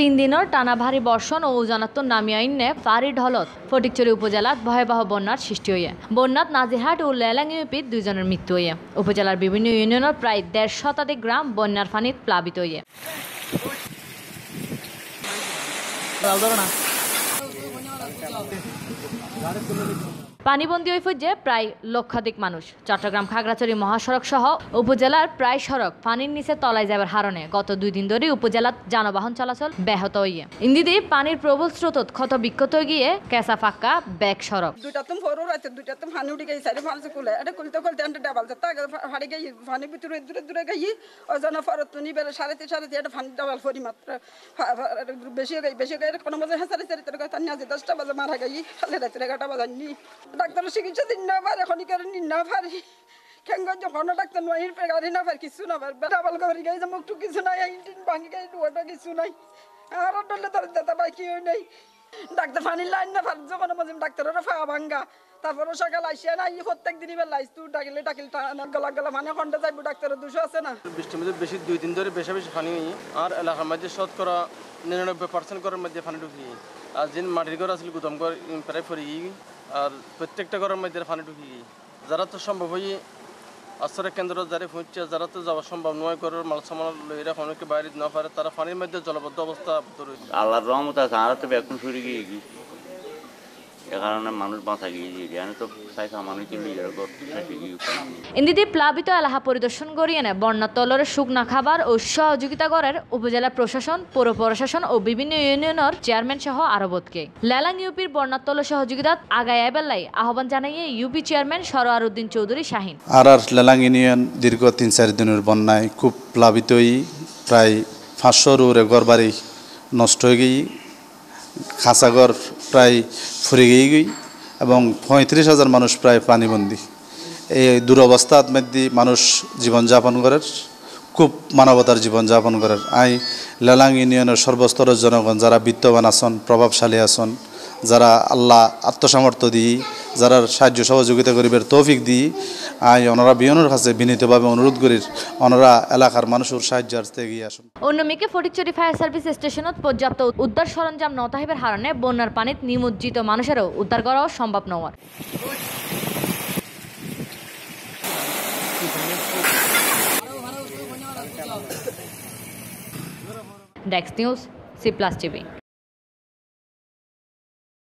তিন দিনৰ টানা ভারী বর্ষণ ও উজানাত্ম নামি অন্যে ফারি ঢলত ফটিকচুরি উপজেলাত ভয়াবহ বন্যার সৃষ্টি হয়ে বন্যাত নাজিহাট ও লেলাং ইউপিত দুজনের মৃত্যু হয়ে উপজেলার বিভিন্ন ইউনিয়নের প্রায় দেড় শতাধিক গ্রাম বন্যার ফানিত প্লাবিত হয়ে না পানিবন্দী হয়ে ফুজছে প্রায় লক্ষাধিক মানুষ চট্টগ্রাম খাগড়াছড়ি মহাসড়ক সহ উপজেলার প্রায় সড়ক পানির নিচে তলায় যাবার হারণে গত দুই দিন ধরে উপজেলার যানবাহন চলাচল ব্যাহত হইয়ে ইন্দিদি পানির প্রবল স্রোত ক্ষত বিক্ষত গিয়ে কেঁচা ফাঁকা ব্যাগ সড়ক দুটা তো ফোর আছে দুটা তো ফানি উঠে গেছে আরে ফালসে কুলে এটা কুলতে কুলতে ডাবল ডাবাল তা ফাড়ি গই ফানি ভিতরে দূরে দূরে গই অজানা ফরত তুনি বেলা সাড়ে তিন সাড়ে এটা ফানি ডাবল ফরি মাত্র বেশি গই বেশি গই কোনো মজা হাসারে সারি তোর কথা নিয়ে দশটা বাজে মারা গই খালি রাত্রে এগারোটা বাজার নি ডাক্তারের চিকিৎসা দিন না পারে এখন করে নিন না পারি খেঙ্গ যখন ডাক্তার নয় গাড়ি না পারি কিছু না পারে ডাবল গাড়ি গাই যে মুখটু কিছু নাই ইঞ্জিন ভাঙি গাই ডুয়াটা কিছু নাই আর ডলে তোর দাদা ভাই কি নাই ডাক্তার ফানির লাইন না ফার যখন মাঝে ডাক্তারের ফা ভাঙ্গা তারপরে সকাল আসিয়া না ই প্রত্যেক দিনই বেলা আইস তুই ডাকিলে ডাকিল গলা গলা মানে ঘন্টা যাইব ডাক্তারের দুশো আছে না বৃষ্টির মধ্যে বেশি দুই দিন ধরে বেশি বেশি পানি হই আর এলাকার মধ্যে শতকরা নিরানব্বই পার্সেন্ট ঘরের মধ্যে পানি ঢুকি আর যে মাটির ঘর আসলে গুদম ঘর প্রায় ফরি আর প্রত্যেকটা ঘরের মধ্যে পানি ঢুকি যারা তো সম্ভব হয়ে আশ্রয় কেন্দ্র যারা পৌঁছে যারা তো যাওয়া সম্ভব নয় ঘরের মাল সামান লইরা অনেকে বাইরে না পারে তারা পানির মধ্যে জলবদ্ধ অবস্থা আল্লাহ রহমত আছে আমরা তো এখন ফিরে গিয়ে ইন্দিদি প্লাবিত এলাহা পরিদর্শন করিয়ে বন্যাতলের শুকনা খাবার ও সহযোগিতা করেন উপজেলা প্রশাসন পৌর প্রশাসন ও বিভিন্ন ইউনিয়নের চেয়ারম্যান সহ আরবতকে লেলাং ইউপির বন্যাতল সহযোগিতা আগায় এবেলায় আহ্বান জানিয়ে ইউপি চেয়ারম্যান সরোয়ার উদ্দিন চৌধুরী শাহিন আর আর লেলাং ইউনিয়ন দীর্ঘ তিন চার দিনের বন্যায় খুব প্লাবিতই প্রায় পাঁচশোর উরে ঘরবাড়ি নষ্ট হয়ে গিয়ে খাঁচাঘর প্রায় ফুরিয়ে গই এবং পঁয়ত্রিশ হাজার মানুষ প্রায় পানিবন্দী এই দুরবস্থার মধ্যে মানুষ জীবনযাপন করার খুব মানবতার জীবনযাপন করার আই লেলাং ইউনিয়নের সর্বস্তরের জনগণ যারা বিত্তবান আসন প্রভাবশালী আসন যারা আল্লাহ আত্মসামর্থ্য দিয়ে যারা সাহায্য সহযোগিতা করিবের তৌফিক দিই আই ওনারা বিয়নের কাছে বিনীতভাবে অনুরোধ করি ওনারা এলাকার মানুষের সাহায্যার্থে এগিয়ে আসুন অন্যমিকে ফটিকচুরি ফায়ার সার্ভিস স্টেশনত পর্যাপ্ত উদ্ধার সরঞ্জাম নতাহিবের হারণে বন্যার পানিত নিমজ্জিত মানুষেরও উদ্ধার করাও সম্ভব নয় ডেক্স নিউজ সি প্লাস টিভি